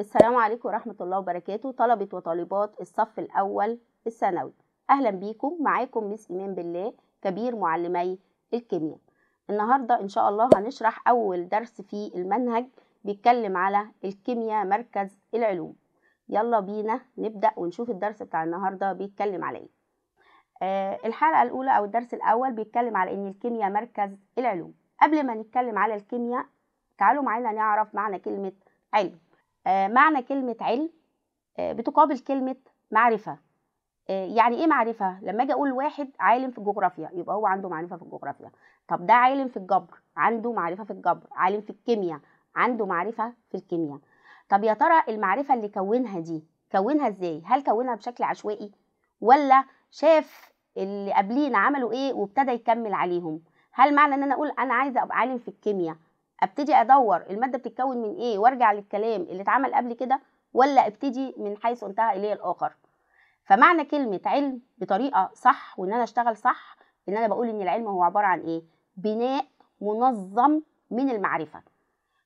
السلام عليكم ورحمة الله وبركاته طلبة وطالبات الصف الأول الثانوي أهلا بيكم معاكم مس إيمان بالله كبير معلمي الكيمياء النهاردة إن شاء الله هنشرح أول درس في المنهج بيتكلم على الكيمياء مركز العلوم يلا بينا نبدأ ونشوف الدرس بتاع النهاردة بيتكلم على إيه آه الحلقة الأولى أو الدرس الأول بيتكلم على إن الكيمياء مركز العلوم قبل ما نتكلم على الكيمياء تعالوا معانا نعرف معنى كلمة علم آه، معنى كلمة علم آه، بتقابل كلمة معرفة آه، يعني ايه معرفة؟ لما اجي اقول واحد عالم في الجغرافيا يبقى هو عنده معرفة في الجغرافيا طب ده عالم في الجبر عنده معرفة في الجبر عالم في الكيمياء عنده معرفة في الكيمياء طب يا ترى المعرفة اللي كونها دي كونها ازاي؟ هل كونها بشكل عشوائي ولا شاف اللي قبلينا عملوا ايه وابتدى يكمل عليهم؟ هل معنى ان انا اقول انا عايزه ابقى عالم في الكيمياء ابتدي ادور الماده بتتكون من ايه وارجع للكلام اللي اتعمل قبل كده ولا ابتدي من حيث انتهى اليه الاخر فمعنى كلمه علم بطريقه صح وان انا اشتغل صح ان انا بقول ان العلم هو عباره عن ايه بناء منظم من المعرفه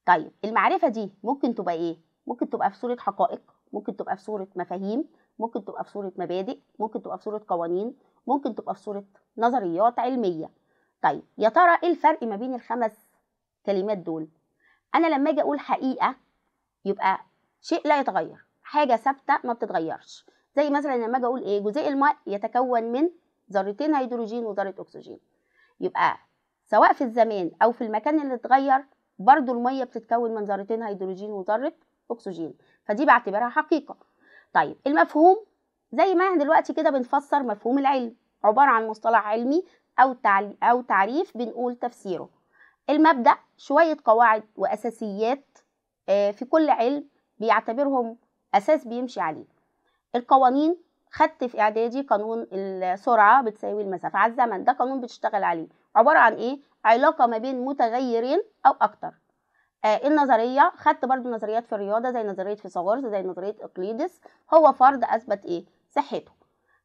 طيب المعرفه دي ممكن تبقى ايه ممكن تبقى في صوره حقائق ممكن تبقى في صوره مفاهيم ممكن تبقى في صوره مبادئ ممكن تبقى في صوره قوانين ممكن تبقى في صوره نظريات علميه طيب يا ترى ايه الفرق ما بين الخمس الكلمات دول انا لما اجي اقول حقيقه يبقى شيء لا يتغير حاجه ثابته ما بتتغيرش زي مثلا لما اجي اقول ايه جزيء الماء يتكون من ذرتين هيدروجين وذره اكسجين يبقى سواء في الزمان او في المكان اللي اتغير برضو الميه بتتكون من ذرتين هيدروجين وذره اكسجين فدي بعتبرها حقيقه طيب المفهوم زي ما احنا دلوقتي كده بنفسر مفهوم العلم عباره عن مصطلح علمي او او تعريف بنقول تفسيره المبدأ شوية قواعد وأساسيات آه، في كل علم بيعتبرهم أساس بيمشي عليه القوانين خدت في إعدادي قانون السرعة بتساوي المسافة على الزمن ده قانون بتشتغل عليه عبارة عن إيه؟ علاقة ما بين متغيرين أو أكتر آه النظرية خدت برضو نظريات في الرياضة زي نظرية فيثاغورس زي نظرية أقليدس هو فرض أثبت إيه؟ صحته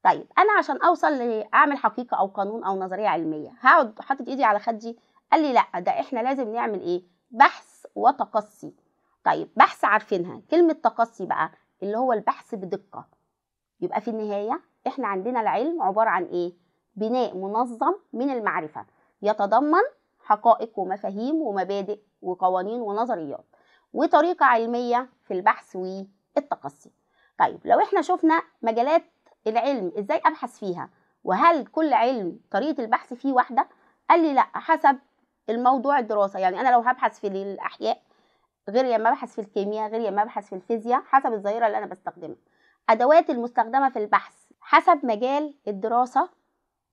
طيب أنا عشان أوصل لأعمل حقيقة أو قانون أو نظرية علمية هقعد حاطط إيدي على خدي قال لي لا ده احنا لازم نعمل ايه بحث وتقصي طيب بحث عارفينها كلمه تقصي بقى اللي هو البحث بدقه يبقى في النهايه احنا عندنا العلم عباره عن ايه بناء منظم من المعرفه يتضمن حقائق ومفاهيم ومبادئ وقوانين ونظريات وطريقه علميه في البحث والتقصي طيب لو احنا شفنا مجالات العلم ازاي ابحث فيها وهل كل علم طريقه البحث فيه واحده قال لي لا حسب الموضوع الدراسه يعني انا لو هبحث في الاحياء غير لما ابحث في الكيمياء غير لما ابحث في الفيزياء حسب الظاهره اللي انا بستخدمها ادوات المستخدمه في البحث حسب مجال الدراسه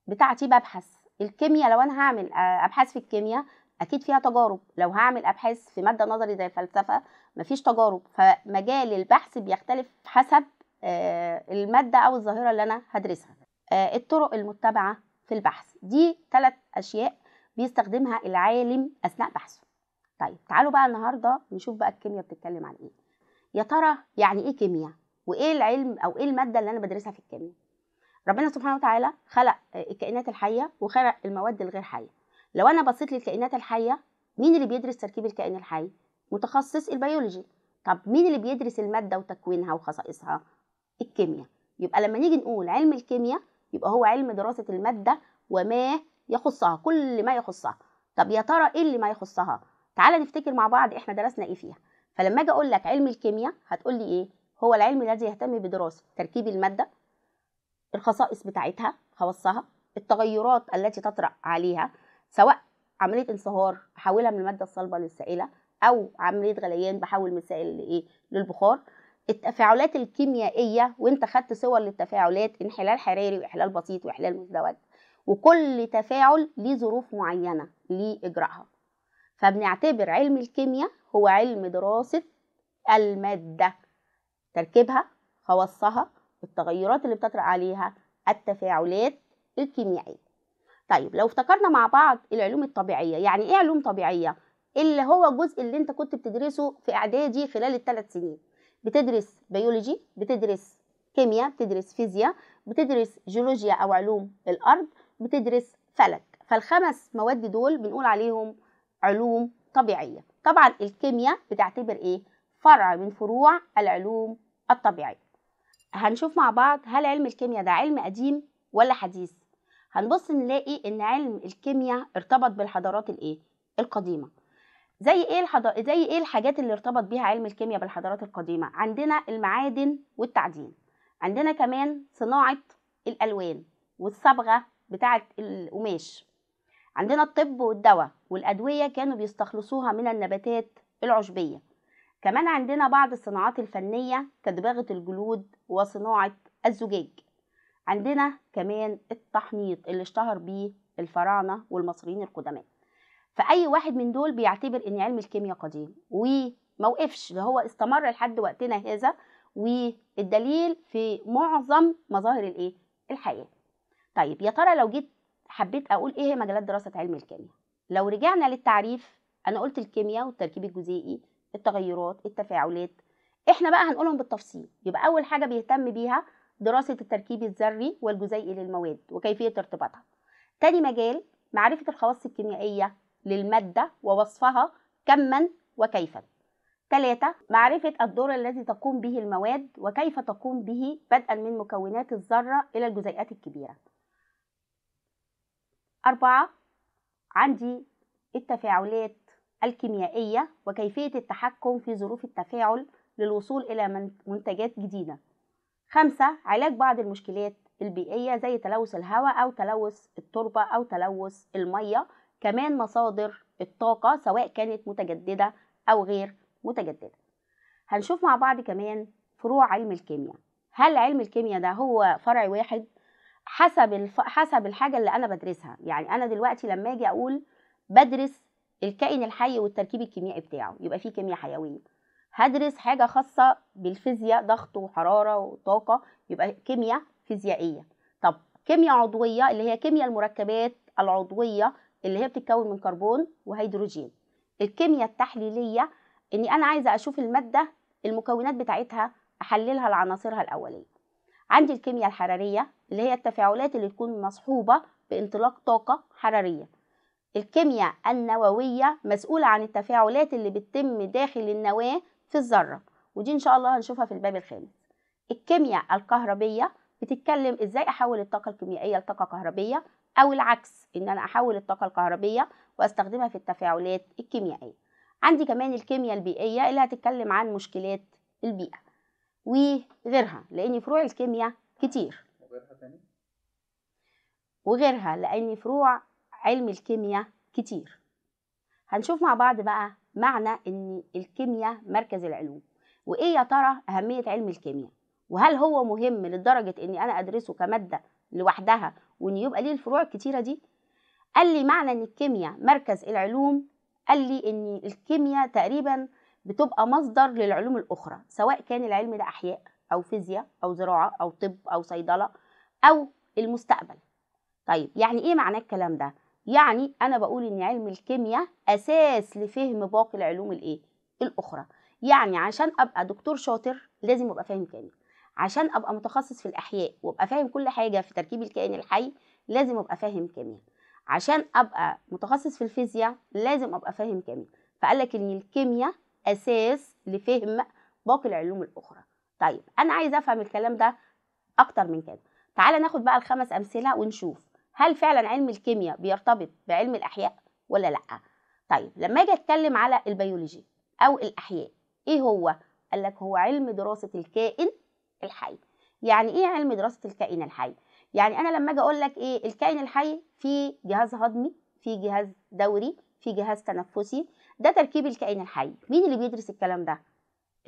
بتاعتي ببحث الكيمياء لو انا هعمل آه، ابحاث في الكيمياء اكيد فيها تجارب لو هعمل ابحاث في ماده نظري زي الفلسفه مفيش تجارب فمجال البحث بيختلف حسب آه، الماده او الظاهره اللي انا هدرسها آه، الطرق المتبعه في البحث دي ثلاث اشياء بيستخدمها العالم اثناء بحثه طيب تعالوا بقى النهارده نشوف بقى الكيمياء بتتكلم عن ايه يا ترى يعني ايه كيمياء وايه العلم او ايه الماده اللي انا بدرسها في الكيمياء ربنا سبحانه وتعالى خلق الكائنات الحيه وخلق المواد الغير حيه لو انا بصيت للكائنات الحيه مين اللي بيدرس تركيب الكائن الحي متخصص البيولوجي طب مين اللي بيدرس الماده وتكوينها وخصائصها الكيمياء يبقى لما نيجي نقول علم الكيمياء يبقى هو علم دراسه الماده وما يخصها كل ما يخصها طب يا ترى ايه اللي ما يخصها تعالى نفتكر مع بعض احنا درسنا ايه فيها فلما اجي اقول لك علم الكيمياء هتقول لي ايه هو العلم الذي يهتم بدراسه تركيب الماده الخصائص بتاعتها خواصها التغيرات التي تطرأ عليها سواء عمليه انصهار احولها من الماده الصلبه للسائله او عمليه غليان بحول من السائل لايه للبخار التفاعلات الكيميائيه وانت خدت صور للتفاعلات انحلال حراري واحلال بسيط واحلال مزدوج وكل تفاعل ليه ظروف معينة ليه إجراءها فبنعتبر علم الكيمياء هو علم دراسة المادة تركيبها خواصها التغيرات اللي بتطرأ عليها التفاعلات الكيميائية طيب لو افتكرنا مع بعض العلوم الطبيعية يعني ايه علوم طبيعية؟ اللي هو الجزء اللي انت كنت بتدرسه في اعدادي خلال الثلاث سنين بتدرس بيولوجي بتدرس كيمياء بتدرس فيزياء بتدرس جيولوجيا او علوم الارض بتدرس فلك فالخمس مواد دول بنقول عليهم علوم طبيعية طبعا الكيمياء بتعتبر ايه فرع من فروع العلوم الطبيعية هنشوف مع بعض هل علم الكيمياء ده علم قديم ولا حديث هنبص نلاقي ان علم الكيمياء ارتبط بالحضارات الايه القديمه زي ايه الحض... زي ايه الحاجات اللي ارتبط بيها علم الكيمياء بالحضارات القديمه عندنا المعادن والتعدين عندنا كمان صناعه الالوان والصبغه بتاعة القماش عندنا الطب والدواء والأدوية كانوا بيستخلصوها من النباتات العشبية كمان عندنا بعض الصناعات الفنية كدباغة الجلود وصناعة الزجاج عندنا كمان التحنيط اللي اشتهر بيه الفراعنة والمصريين القدماء فأي واحد من دول بيعتبر إن علم الكيمياء قديم وموقفش ده هو استمر لحد وقتنا هذا والدليل في معظم مظاهر الإيه؟ الحياة طيب يا ترى لو جيت حبيت اقول ايه هي مجالات دراسه علم الكيمياء لو رجعنا للتعريف انا قلت الكيمياء والتركيب الجزيئي التغيرات التفاعلات احنا بقى هنقولهم بالتفصيل يبقى اول حاجه بيهتم بيها دراسه التركيب الذري والجزيئي للمواد وكيفيه ارتباطها تاني مجال معرفه الخواص الكيميائيه للماده ووصفها كما وكيفا ثلاثة معرفة الدور الذي تقوم به المواد وكيف تقوم به بدءا من مكونات الذرة إلى الجزيئات الكبيرة أربعة عندي التفاعلات الكيميائية وكيفية التحكم في ظروف التفاعل للوصول إلى منتجات جديدة خمسة علاج بعض المشكلات البيئية زي تلوث الهواء أو تلوث التربة أو تلوث المية كمان مصادر الطاقة سواء كانت متجددة أو غير متجددة هنشوف مع بعض كمان فروع علم الكيمياء هل علم الكيمياء ده هو فرع واحد حسب الف... حسب الحاجه اللي انا بدرسها يعني انا دلوقتي لما اجي اقول بدرس الكائن الحي والتركيب الكيميائي بتاعه يبقى فيه كيمياء حيويه هدرس حاجه خاصه بالفيزياء ضغط وحراره وطاقه يبقى كيمياء فيزيائيه طب كيمياء عضويه اللي هي كيمياء المركبات العضويه اللي هي بتتكون من كربون وهيدروجين الكيمياء التحليليه اني انا عايزه اشوف الماده المكونات بتاعتها احللها لعناصرها الاوليه عندي الكيمياء الحرارية اللي هي التفاعلات اللي تكون مصحوبة بانطلاق طاقة حرارية الكيمياء النووية مسؤولة عن التفاعلات اللي بتتم داخل النواة في الذرة ودي إن شاء الله هنشوفها في الباب الخامس الكيمياء الكهربية بتتكلم إزاي أحول الطاقة الكيميائية لطاقة كهربية أو العكس إن أنا أحول الطاقة الكهربية وأستخدمها في التفاعلات الكيميائية عندي كمان الكيمياء البيئية اللي هتتكلم عن مشكلات البيئة وغيرها لأن فروع الكيمياء كتير وغيرها لأن فروع علم الكيمياء كتير هنشوف مع بعض بقى معنى إن الكيمياء مركز العلوم وإيه يا ترى أهمية علم الكيمياء وهل هو مهم لدرجة إني أنا أدرسه كمادة لوحدها وإن يبقى ليه الفروع الكتيرة دي قال لي معنى إن الكيمياء مركز العلوم قال لي إن الكيمياء تقريبا بتبقى مصدر للعلوم الأخرى سواء كان العلم ده أحياء أو فيزياء أو زراعة أو طب أو صيدلة أو المستقبل طيب يعني إيه معنى الكلام ده؟ يعني أنا بقول إن علم الكيمياء أساس لفهم باقي العلوم الإيه؟ الأخرى يعني عشان أبقى دكتور شاطر لازم أبقى فاهم كيمياء عشان أبقى متخصص في الأحياء وأبقى فاهم كل حاجة في تركيب الكائن الحي لازم أبقى فاهم كيمياء عشان أبقى متخصص في الفيزياء لازم أبقى فاهم كيمياء فقال لك إن الكيمياء اساس لفهم باقي العلوم الاخرى طيب انا عايزه افهم الكلام ده اكتر من كده تعالى ناخد بقى الخمس امثله ونشوف هل فعلا علم الكيمياء بيرتبط بعلم الاحياء ولا لا طيب لما اجي اتكلم على البيولوجي او الاحياء ايه هو قال لك هو علم دراسه الكائن الحي يعني ايه علم دراسه الكائن الحي يعني انا لما اجي اقول لك ايه الكائن الحي فيه جهاز هضمي فيه جهاز دوري فيه جهاز تنفسي ده تركيب الكائن الحي مين اللي بيدرس الكلام ده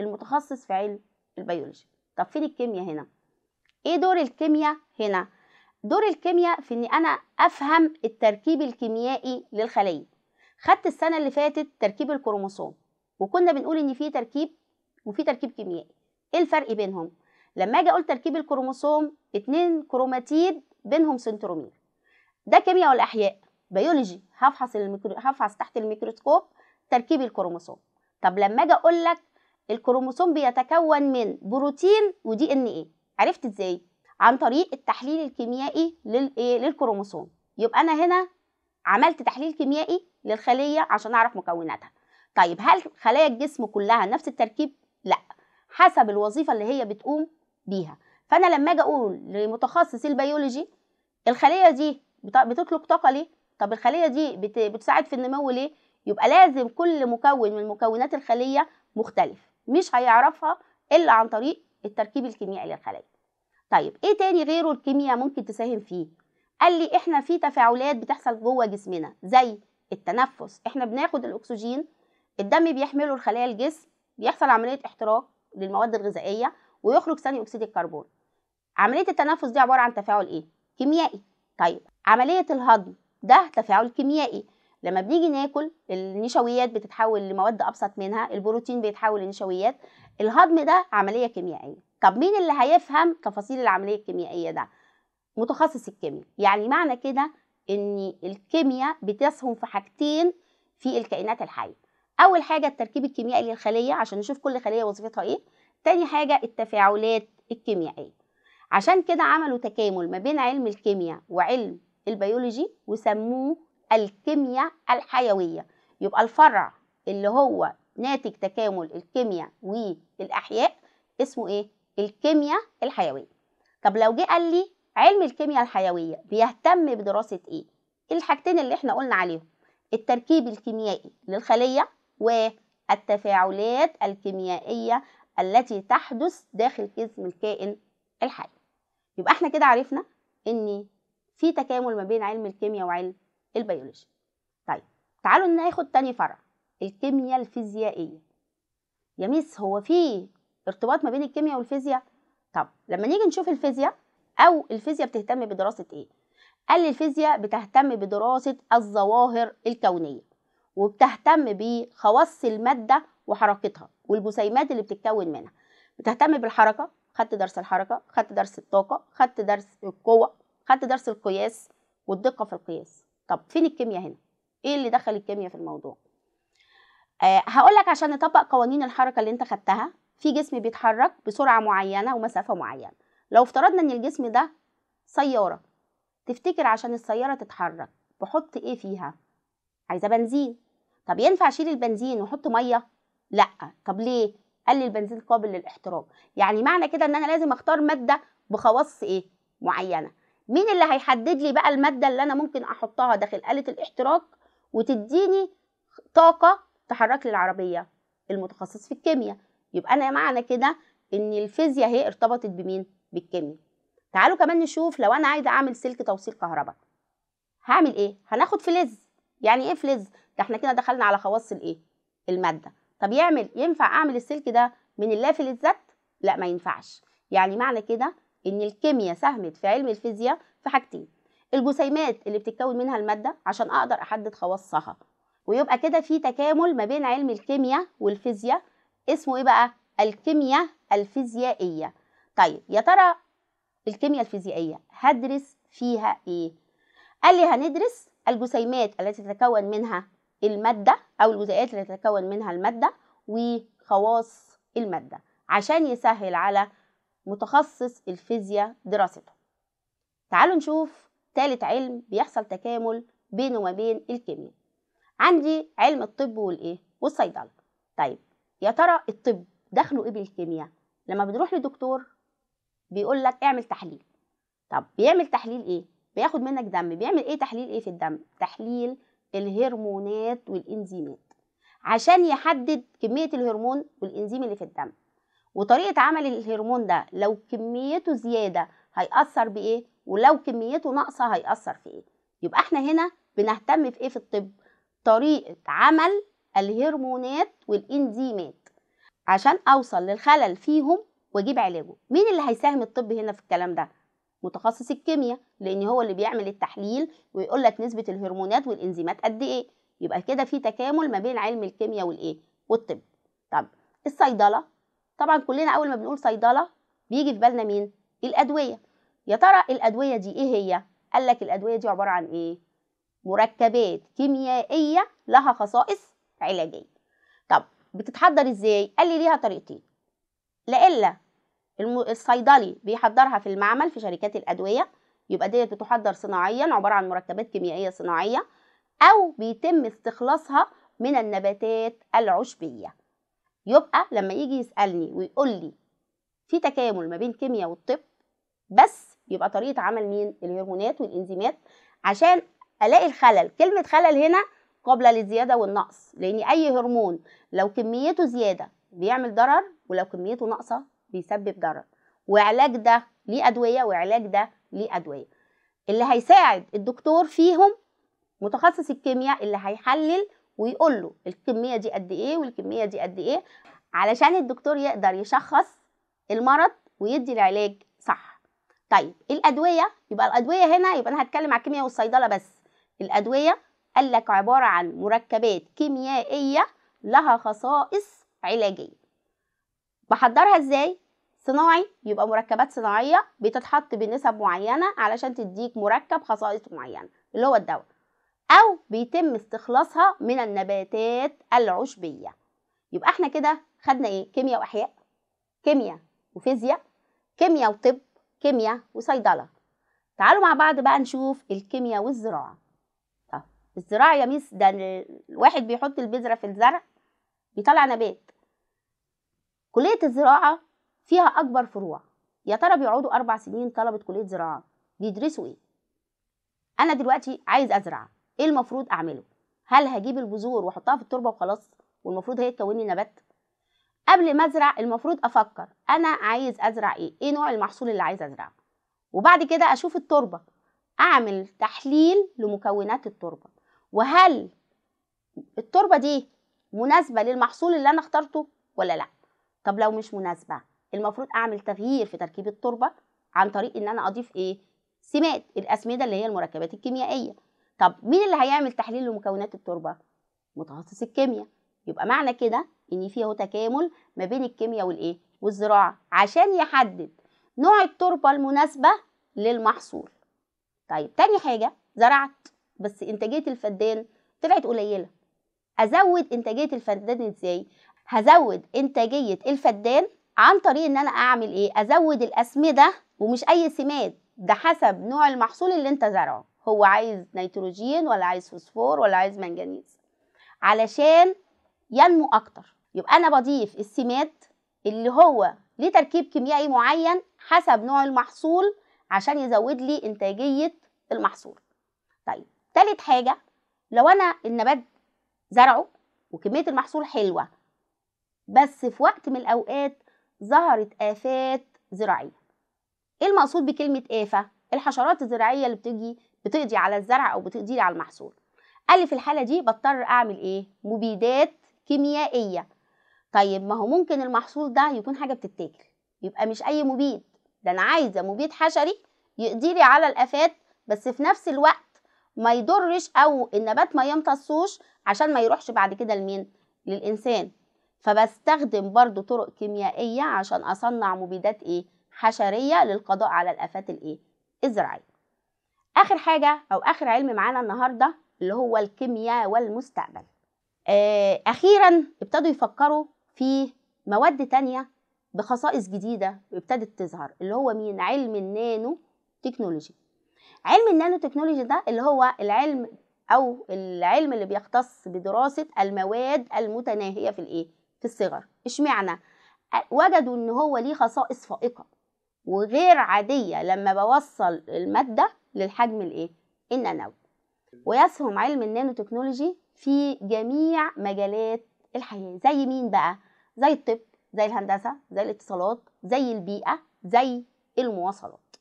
المتخصص في علم البيولوجي طب فين الكيمياء هنا ايه دور الكيمياء هنا دور الكيمياء في ان انا افهم التركيب الكيميائي للخليه خدت السنه اللي فاتت تركيب الكروموسوم وكنا بنقول ان في تركيب وفي تركيب كيميائي ايه الفرق بينهم لما اجي اقول تركيب الكروموسوم اتنين كروماتيد بينهم سنترومير ده كيمياء ولا احياء بيولوجي هفحص الميكرو... هفحص تحت الميكروسكوب تركيب الكروموسوم طب لما اجي اقول لك الكروموسوم بيتكون من بروتين ودي ان ايه عرفت ازاي عن طريق التحليل الكيميائي للايه للكروموسوم يبقى انا هنا عملت تحليل كيميائي للخليه عشان اعرف مكوناتها طيب هل خلايا الجسم كلها نفس التركيب لا حسب الوظيفه اللي هي بتقوم بيها فانا لما اجي اقول لمتخصص البيولوجي الخليه دي بتطلق طاقه ليه طب الخليه دي بتساعد في النمو ليه يبقى لازم كل مكون من مكونات الخلية مختلف مش هيعرفها إلا عن طريق التركيب الكيميائي للخلايا طيب إيه تاني غيره الكيمياء ممكن تساهم فيه قال لي إحنا في تفاعلات بتحصل جوه جسمنا زي التنفس إحنا بناخد الأكسجين الدم بيحمله الخلايا الجسم بيحصل عملية احتراق للمواد الغذائية ويخرج ثاني أكسيد الكربون عملية التنفس دي عبارة عن تفاعل إيه؟ كيميائي طيب عملية الهضم ده تفاعل كيميائي لما بنيجي ناكل النشويات بتتحول لمواد ابسط منها البروتين بيتحول لنشويات الهضم ده عمليه كيميائيه طب مين اللي هيفهم تفاصيل العمليه الكيميائيه ده متخصص الكيمياء يعني معنى كده ان الكيمياء بتسهم في حاجتين في الكائنات الحيه اول حاجه التركيب الكيميائي للخليه عشان نشوف كل خليه وظيفتها ايه تاني حاجه التفاعلات الكيميائيه عشان كده عملوا تكامل ما بين علم الكيمياء وعلم البيولوجي وسموه الكيمياء الحيوية يبقى الفرع اللي هو ناتج تكامل الكيمياء والأحياء اسمه إيه؟ الكيمياء الحيوية طب لو جه قال لي علم الكيمياء الحيوية بيهتم بدراسة إيه؟ الحاجتين اللي إحنا قلنا عليهم التركيب الكيميائي للخلية والتفاعلات الكيميائية التي تحدث داخل جسم الكائن الحي يبقى احنا كده عرفنا ان في تكامل ما بين علم الكيمياء وعلم البيولوجي طيب تعالوا ناخد تاني فرع الكيمياء الفيزيائية يا ميس هو في ارتباط ما بين الكيمياء والفيزياء طب لما نيجي نشوف الفيزياء او الفيزياء بتهتم بدراسة ايه قال لي الفيزياء بتهتم بدراسة الظواهر الكونية وبتهتم بخواص المادة وحركتها والجسيمات اللي بتتكون منها بتهتم بالحركة خدت درس الحركة خدت درس الطاقة خدت درس القوة خدت درس القياس والدقة في القياس طب فين الكيمياء هنا ايه اللي دخل الكيمياء في الموضوع آه هقول لك عشان نطبق قوانين الحركه اللي انت خدتها في جسم بيتحرك بسرعه معينه ومسافه معينه لو افترضنا ان الجسم ده سياره تفتكر عشان السياره تتحرك بحط ايه فيها عايزه بنزين طب ينفع اشيل البنزين واحط ميه لا طب ليه قال لي البنزين قابل للاحتراق يعني معنى كده ان انا لازم اختار ماده بخواص ايه معينه مين اللي هيحدد لي بقى المادة اللي أنا ممكن أحطها داخل آلة الاحتراق وتديني طاقة تحرك لي العربية المتخصص في الكيمياء يبقى أنا معنى كده إن الفيزياء هي ارتبطت بمين؟ بالكيمياء تعالوا كمان نشوف لو أنا عايزة أعمل سلك توصيل كهرباء هعمل إيه؟ هناخد فلز يعني إيه فلز؟ ده إحنا كده دخلنا على خواص الإيه؟ المادة طب يعمل ينفع أعمل السلك ده من اللافلزات؟ لا ما ينفعش يعني معنى كده إن الكيمياء ساهمت في علم الفيزياء في حاجتين الجسيمات اللي بتتكون منها المادة عشان أقدر أحدد خواصها ويبقى كده في تكامل ما بين علم الكيمياء والفيزياء اسمه إيه بقى؟ الكيمياء الفيزيائية طيب يا ترى الكيمياء الفيزيائية هدرس فيها إيه؟ قال لي هندرس الجسيمات التي تتكون منها المادة أو الجزيئات التي تتكون منها المادة وخواص المادة عشان يسهل على متخصص الفيزياء دراسته تعالوا نشوف تالت علم بيحصل تكامل بينه وما بين الكيمياء عندي علم الطب والايه والصيدله طيب يا ترى الطب دخله ايه بالكيمياء لما بنروح لدكتور بيقول لك اعمل تحليل طب بيعمل تحليل ايه بياخد منك دم بيعمل ايه تحليل ايه في الدم تحليل الهرمونات والانزيمات عشان يحدد كميه الهرمون والانزيم اللي في الدم وطريقه عمل الهرمون ده لو كميته زياده هيأثر بايه ولو كميته ناقصه هيأثر في ايه يبقى احنا هنا بنهتم في ايه في الطب طريقه عمل الهرمونات والانزيمات عشان اوصل للخلل فيهم واجيب علاجه مين اللي هيساهم الطب هنا في الكلام ده متخصص الكيمياء لان هو اللي بيعمل التحليل ويقول لك نسبه الهرمونات والانزيمات قد ايه يبقى كده في تكامل ما بين علم الكيمياء والايه والطب طب الصيدله طبعا كلنا اول ما بنقول صيدله بيجي في بالنا مين الادويه يا ترى الادويه دي ايه هي قال لك الادويه دي عباره عن ايه مركبات كيميائيه لها خصائص علاجيه طب بتتحضر ازاي قال لي ليها طريقتين لا الا الصيدلي بيحضرها في المعمل في شركات الادويه يبقى ديت بتحضر صناعيا عباره عن مركبات كيميائيه صناعيه او بيتم استخلاصها من النباتات العشبيه يبقى لما يجي يسالني ويقول لي في تكامل ما بين كيمياء والطب بس يبقى طريقه عمل مين الهرمونات والانزيمات عشان الاقي الخلل كلمه خلل هنا قابله للزياده والنقص لان اي هرمون لو كميته زياده بيعمل ضرر ولو كميته ناقصه بيسبب ضرر وعلاج ده ليه ادويه وعلاج ده ليه ادويه اللي هيساعد الدكتور فيهم متخصص الكيمياء اللي هيحلل ويقول له الكميه دي قد ايه والكميه دي قد ايه علشان الدكتور يقدر يشخص المرض ويدي العلاج صح طيب الادويه يبقى الادويه هنا يبقى انا هتكلم على الكيمياء والصيدله بس الادويه قال لك عباره عن مركبات كيميائيه لها خصائص علاجيه بحضرها ازاي صناعي يبقى مركبات صناعيه بتتحط بنسب معينه علشان تديك مركب خصائص معينه اللي هو الدواء أو بيتم استخلاصها من النباتات العشبية يبقى احنا كده خدنا ايه كيمياء وأحياء كيمياء وفيزياء كيمياء وطب كيمياء وصيدلة تعالوا مع بعض بقى نشوف الكيمياء والزراعة طب الزراعة يا ميس ده الواحد بيحط البذرة في الزرع بيطلع نبات كلية الزراعة فيها أكبر فروع يا ترى بيقعدوا أربع سنين طلبة كلية زراعة بيدرسوا إيه؟ أنا دلوقتي عايز أزرع ايه المفروض اعمله هل هجيب البذور واحطها في التربه وخلاص والمفروض هي تكون لي نبات قبل ما ازرع المفروض افكر انا عايز ازرع ايه ايه نوع المحصول اللي عايز ازرعه وبعد كده اشوف التربه اعمل تحليل لمكونات التربه وهل التربه دي مناسبه للمحصول اللي انا اخترته ولا لا طب لو مش مناسبه المفروض اعمل تغيير في تركيب التربه عن طريق ان انا اضيف ايه سمات الاسمده اللي هي المركبات الكيميائيه طب مين اللي هيعمل تحليل لمكونات التربه متخصص الكيمياء يبقى معنى كده ان في اهو تكامل ما بين الكيمياء والايه والزراعه عشان يحدد نوع التربه المناسبه للمحصول طيب تاني حاجه زرعت بس انتاجيه الفدان طلعت قليله ازود انتاجيه الفدان ازاي هزود انتاجيه الفدان عن طريق ان انا اعمل ايه ازود الاسمده ومش اي سماد ده حسب نوع المحصول اللي انت زرعه هو عايز نيتروجين ولا عايز فوسفور ولا عايز منجنيز علشان ينمو اكتر يبقى انا بضيف السمات اللي هو ليه تركيب كيميائي معين حسب نوع المحصول عشان يزود لي انتاجيه المحصول طيب تالت حاجه لو انا النبات زرعه وكميه المحصول حلوه بس في وقت من الاوقات ظهرت افات زراعيه ايه المقصود بكلمه افه الحشرات الزراعيه اللي بتيجي بتقضي على الزرع او بتقضي على المحصول قال لي في الحاله دي بضطر اعمل ايه مبيدات كيميائيه طيب ما هو ممكن المحصول ده يكون حاجه بتتاكل يبقى مش اي مبيد ده انا عايزه مبيد حشري يقضي لي على الافات بس في نفس الوقت ما يضرش او النبات ما يمتصوش عشان ما يروحش بعد كده لمين للانسان فبستخدم برضو طرق كيميائيه عشان اصنع مبيدات ايه حشريه للقضاء على الافات الايه الزراعيه اخر حاجه او اخر علم معانا النهارده اللي هو الكيمياء والمستقبل آه، اخيرا ابتدوا يفكروا في مواد تانية بخصائص جديده ابتدت تظهر اللي هو مين علم النانو تكنولوجي علم النانو تكنولوجي ده اللي هو العلم او العلم اللي بيختص بدراسه المواد المتناهيه في الايه في الصغر اشمعنى وجدوا ان هو ليه خصائص فائقه وغير عاديه لما بوصل الماده للحجم الايه النانوي ويسهم علم النانو تكنولوجي في جميع مجالات الحياة زي مين بقى زي الطب زي الهندسة زي الاتصالات زي البيئة زي المواصلات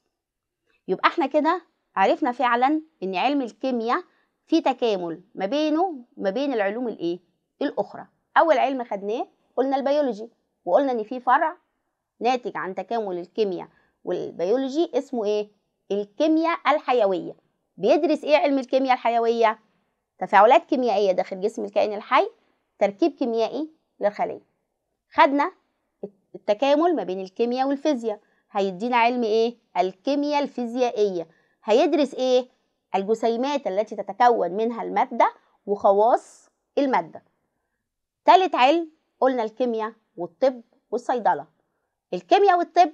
يبقى احنا كده عرفنا فعلا ان علم الكيمياء في تكامل ما بينه ما بين العلوم الايه الاخرى اول علم خدناه قلنا البيولوجي وقلنا ان في فرع ناتج عن تكامل الكيمياء والبيولوجي اسمه ايه الكيمياء الحيوية بيدرس إيه علم الكيمياء الحيوية؟ تفاعلات كيميائية داخل جسم الكائن الحي تركيب كيميائي للخلية خدنا التكامل ما بين الكيمياء والفيزياء هيدينا علم إيه؟ الكيمياء الفيزيائية هيدرس إيه؟ الجسيمات التي تتكون منها المادة وخواص المادة تالت علم قلنا الكيمياء والطب والصيدلة الكيمياء والطب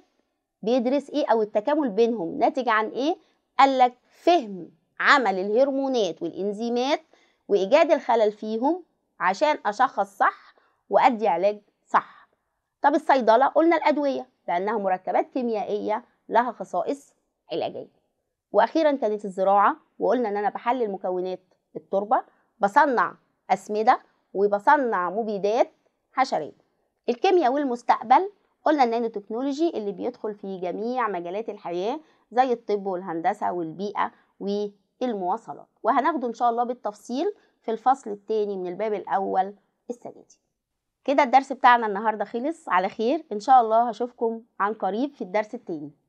بيدرس ايه او التكامل بينهم ناتج عن ايه قال لك فهم عمل الهرمونات والانزيمات وايجاد الخلل فيهم عشان اشخص صح وادي علاج صح طب الصيدله قلنا الادويه لانها مركبات كيميائيه لها خصائص علاجيه واخيرا كانت الزراعه وقلنا ان انا بحلل مكونات التربه بصنع اسمده وبصنع مبيدات حشريه الكيمياء والمستقبل قلنا النانو تكنولوجي اللي بيدخل في جميع مجالات الحياة زي الطب والهندسة والبيئة والمواصلات وهناخده إن شاء الله بالتفصيل في الفصل الثاني من الباب الأول السنة دي كده الدرس بتاعنا النهاردة خلص على خير إن شاء الله هشوفكم عن قريب في الدرس الثاني